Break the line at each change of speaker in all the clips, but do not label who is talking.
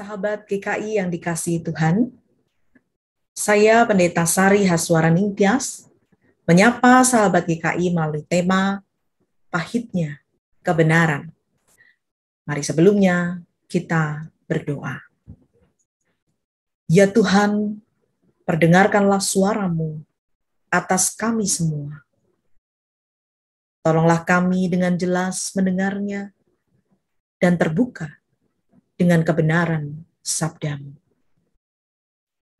Sahabat GKI yang dikasihi Tuhan, saya Pendeta Sari Haswara Ningtyas, menyapa sahabat GKI melalui tema Pahitnya Kebenaran. Mari sebelumnya kita berdoa. Ya Tuhan, perdengarkanlah suaramu atas kami semua. Tolonglah kami dengan jelas mendengarnya dan terbuka dengan kebenaran sabdamu.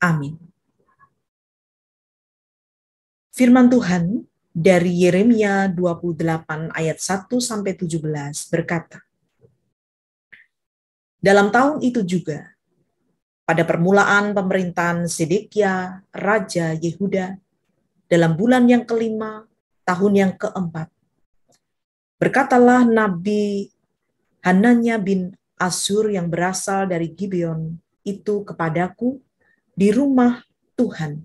Amin. Firman Tuhan dari Yeremia 28 ayat 1 sampai 17 berkata, Dalam tahun itu juga, pada permulaan pemerintahan Sedekia, Raja Yehuda, dalam bulan yang kelima, tahun yang keempat, berkatalah Nabi Hananya bin Asur yang berasal dari Gibeon itu kepadaku di rumah Tuhan,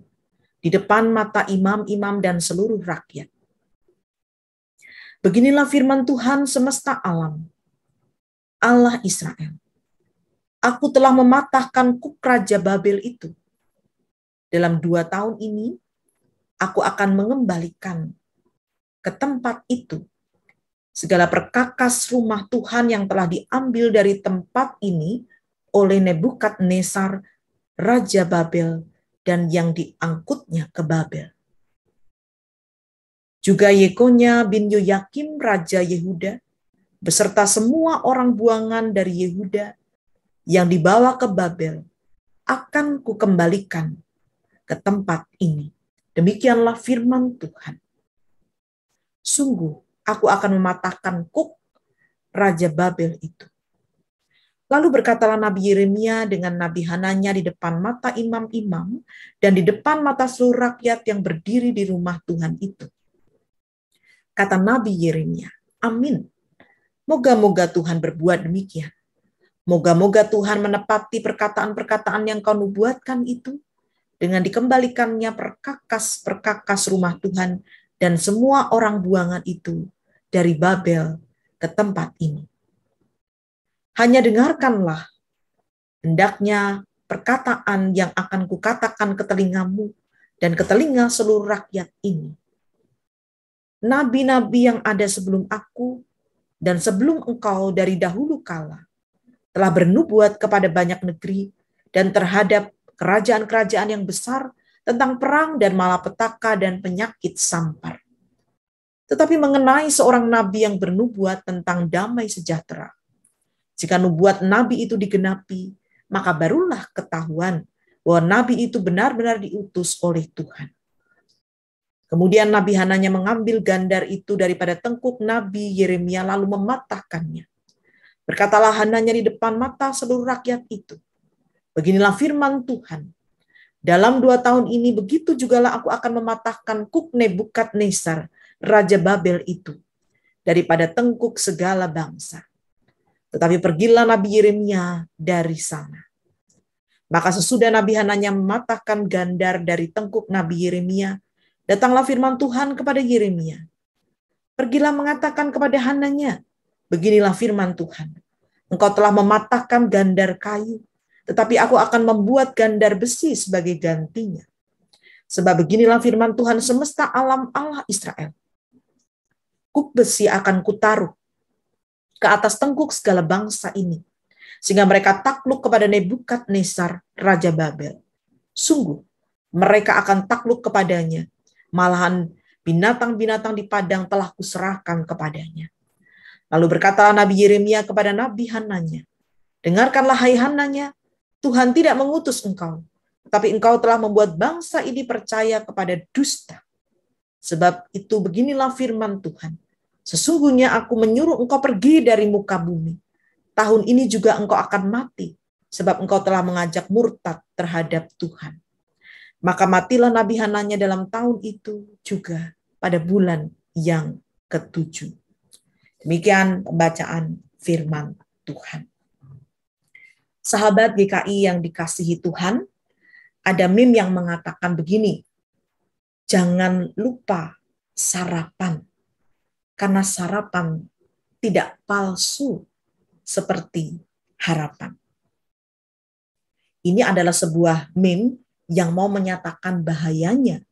di depan mata imam-imam dan seluruh rakyat. Beginilah firman Tuhan semesta alam, Allah Israel. Aku telah mematahkan kuk Raja Babel itu. Dalam dua tahun ini, aku akan mengembalikan ke tempat itu segala perkakas rumah Tuhan yang telah diambil dari tempat ini oleh Nebukadnezar, Raja Babel, dan yang diangkutnya ke Babel. Juga Yekonya bin Yoyakim, Raja Yehuda, beserta semua orang buangan dari Yehuda yang dibawa ke Babel, akan kukembalikan ke tempat ini. Demikianlah firman Tuhan. Sungguh, aku akan mematahkan Kuk, Raja Babel itu. Lalu berkatalah Nabi Yeremia dengan Nabi Hananya di depan mata imam-imam dan di depan mata seluruh rakyat yang berdiri di rumah Tuhan itu. Kata Nabi Yeremia, Amin. Moga-moga Tuhan berbuat demikian. Moga-moga Tuhan menepati perkataan-perkataan yang kau nubuatkan itu dengan dikembalikannya perkakas-perkakas rumah Tuhan dan semua orang buangan itu dari Babel ke tempat ini. Hanya dengarkanlah, hendaknya perkataan yang akan kukatakan ke telingamu dan ke telinga seluruh rakyat ini. Nabi-nabi yang ada sebelum aku dan sebelum engkau dari dahulu kala telah bernubuat kepada banyak negeri dan terhadap kerajaan-kerajaan yang besar tentang perang dan malapetaka dan penyakit sampar tetapi mengenai seorang nabi yang bernubuat tentang damai sejahtera. Jika nubuat nabi itu digenapi, maka barulah ketahuan bahwa nabi itu benar-benar diutus oleh Tuhan. Kemudian Nabi Hananya mengambil gandar itu daripada tengkuk Nabi Yeremia lalu mematahkannya. Berkatalah Hananya di depan mata seluruh rakyat itu. Beginilah firman Tuhan. Dalam dua tahun ini begitu jugalah aku akan mematahkan kuk Nebukadnezar Raja Babel itu daripada tengkuk segala bangsa. Tetapi pergilah Nabi Yeremia dari sana. Maka sesudah Nabi Hananya mematahkan gandar dari tengkuk Nabi Yeremia, datanglah firman Tuhan kepada Yeremia. Pergilah mengatakan kepada Hananya, beginilah firman Tuhan. Engkau telah mematahkan gandar kayu, tetapi aku akan membuat gandar besi sebagai gantinya. Sebab beginilah firman Tuhan semesta alam Allah Israel tengkuk besi akan kutaruh ke atas tengkuk segala bangsa ini, sehingga mereka takluk kepada Nebukadnezar, Raja Babel. Sungguh, mereka akan takluk kepadanya, malahan binatang-binatang di padang telah kuserahkan kepadanya. Lalu berkata Nabi Yeremia kepada Nabi Hananya, Dengarkanlah hai Hananya, Tuhan tidak mengutus engkau, tapi engkau telah membuat bangsa ini percaya kepada dusta. Sebab itu beginilah firman Tuhan. Sesungguhnya aku menyuruh engkau pergi dari muka bumi. Tahun ini juga engkau akan mati, sebab engkau telah mengajak murtad terhadap Tuhan. Maka matilah Nabi Hananya dalam tahun itu juga pada bulan yang ketujuh. Demikian pembacaan firman Tuhan. Sahabat GKI yang dikasihi Tuhan, ada mim yang mengatakan begini, jangan lupa sarapan karena sarapan tidak palsu seperti harapan. Ini adalah sebuah meme yang mau menyatakan bahayanya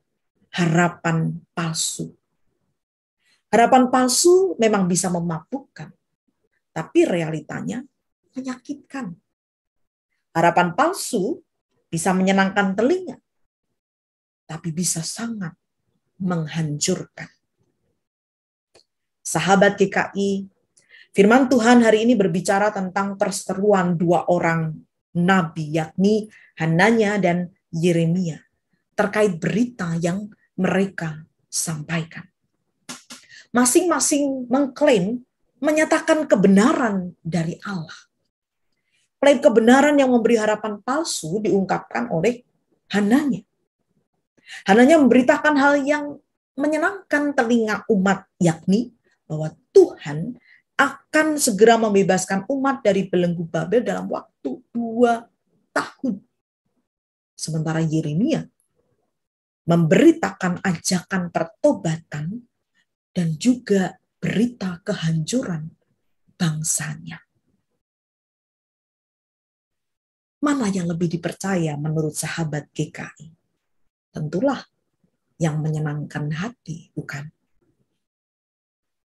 harapan palsu. Harapan palsu memang bisa memabukkan, tapi realitanya menyakitkan. Harapan palsu bisa menyenangkan telinga, tapi bisa sangat menghancurkan sahabat GKI, firman Tuhan hari ini berbicara tentang perseteruan dua orang nabi, yakni Hananya dan Yeremia, terkait berita yang mereka sampaikan. Masing-masing mengklaim menyatakan kebenaran dari Allah. Klaim kebenaran yang memberi harapan palsu diungkapkan oleh Hananya. Hananya memberitakan hal yang menyenangkan telinga umat, yakni bahwa Tuhan akan segera membebaskan umat dari belenggu Babel dalam waktu dua tahun. Sementara Yeremia memberitakan ajakan pertobatan dan juga berita kehancuran bangsanya. Mana yang lebih dipercaya menurut sahabat GKI? Tentulah yang menyenangkan hati, bukan?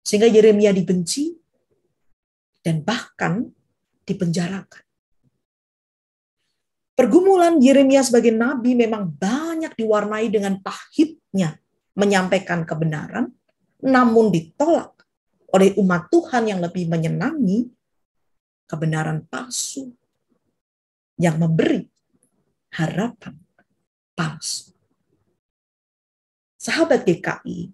Sehingga Yeremia dibenci dan bahkan dipenjarakan. Pergumulan Yeremia sebagai nabi memang banyak diwarnai dengan pahitnya menyampaikan kebenaran, namun ditolak oleh umat Tuhan yang lebih menyenangi kebenaran palsu yang memberi harapan palsu. Sahabat GKI,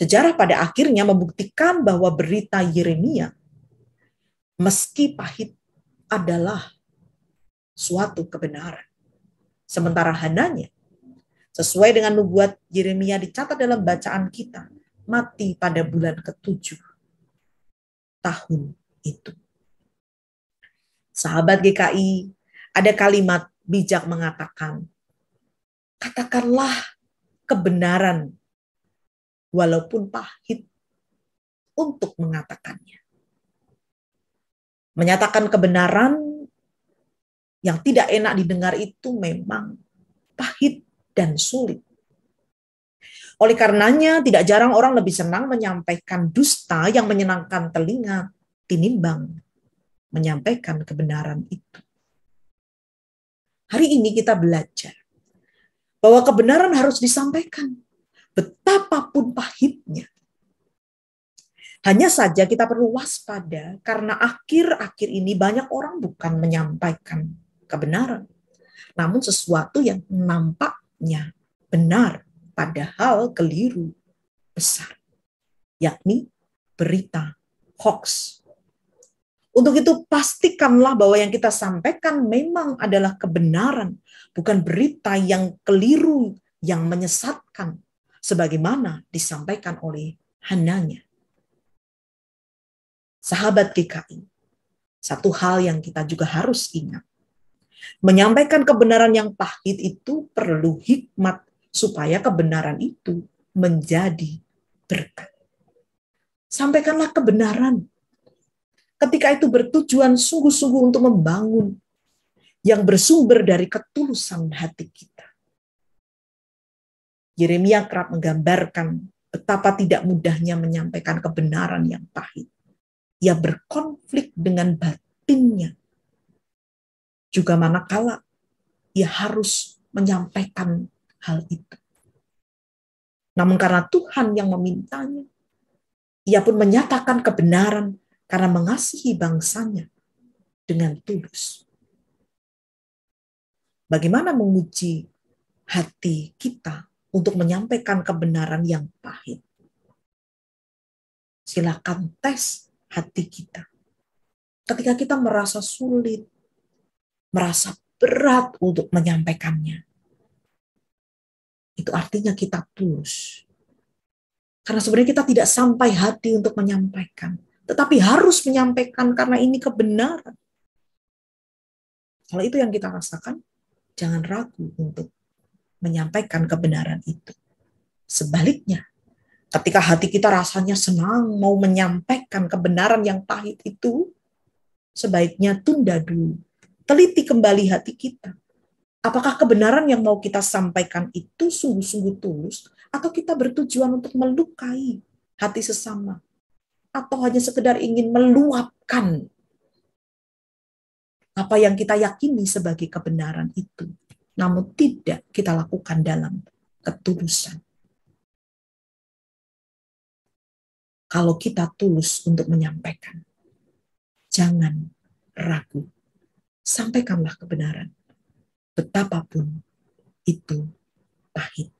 Sejarah pada akhirnya membuktikan bahwa berita Yeremia, meski pahit, adalah suatu kebenaran. Sementara Hananya, sesuai dengan nubuat Yeremia dicatat dalam bacaan kita, mati pada bulan ketujuh tahun itu. Sahabat GKI, ada kalimat bijak mengatakan, katakanlah kebenaran walaupun pahit untuk mengatakannya. Menyatakan kebenaran yang tidak enak didengar itu memang pahit dan sulit. Oleh karenanya, tidak jarang orang lebih senang menyampaikan dusta yang menyenangkan telinga tinimbang menyampaikan kebenaran itu. Hari ini kita belajar bahwa kebenaran harus disampaikan, betapa hanya saja kita perlu waspada karena akhir-akhir ini banyak orang bukan menyampaikan kebenaran, namun sesuatu yang nampaknya benar padahal keliru besar, yakni berita hoax. Untuk itu pastikanlah bahwa yang kita sampaikan memang adalah kebenaran, bukan berita yang keliru yang menyesatkan sebagaimana disampaikan oleh Hananya sahabat GKI, satu hal yang kita juga harus ingat. Menyampaikan kebenaran yang pahit itu perlu hikmat supaya kebenaran itu menjadi berkat. Sampaikanlah kebenaran. Ketika itu bertujuan sungguh-sungguh untuk membangun yang bersumber dari ketulusan hati kita. Yeremia kerap menggambarkan betapa tidak mudahnya menyampaikan kebenaran yang pahit ia berkonflik dengan batinnya. Juga manakala ia harus menyampaikan hal itu. Namun karena Tuhan yang memintanya, ia pun menyatakan kebenaran karena mengasihi bangsanya dengan tulus. Bagaimana menguji hati kita untuk menyampaikan kebenaran yang pahit? Silakan tes hati kita. Ketika kita merasa sulit, merasa berat untuk menyampaikannya, itu artinya kita tulus. Karena sebenarnya kita tidak sampai hati untuk menyampaikan, tetapi harus menyampaikan karena ini kebenaran. Kalau itu yang kita rasakan, jangan ragu untuk menyampaikan kebenaran itu. Sebaliknya, Ketika hati kita rasanya senang mau menyampaikan kebenaran yang pahit itu, sebaiknya tunda dulu. Teliti kembali hati kita. Apakah kebenaran yang mau kita sampaikan itu sungguh-sungguh tulus atau kita bertujuan untuk melukai hati sesama atau hanya sekedar ingin meluapkan apa yang kita yakini sebagai kebenaran itu, namun tidak kita lakukan dalam ketulusan. kalau kita tulus untuk menyampaikan. Jangan ragu. Sampaikanlah kebenaran. Betapapun itu pahit.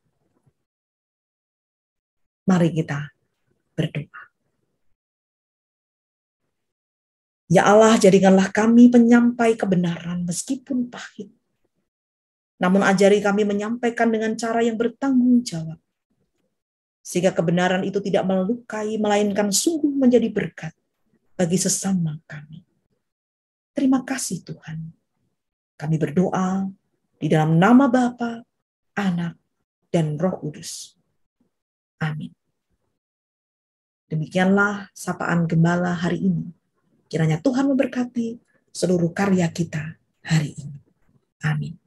Mari kita berdoa. Ya Allah, jadikanlah kami penyampai kebenaran meskipun pahit. Namun ajari kami menyampaikan dengan cara yang bertanggung jawab sehingga kebenaran itu tidak melukai, melainkan sungguh menjadi berkat bagi sesama kami. Terima kasih Tuhan. Kami berdoa di dalam nama Bapa, Anak, dan Roh Kudus. Amin. Demikianlah sapaan gembala hari ini. Kiranya Tuhan memberkati seluruh karya kita hari ini. Amin.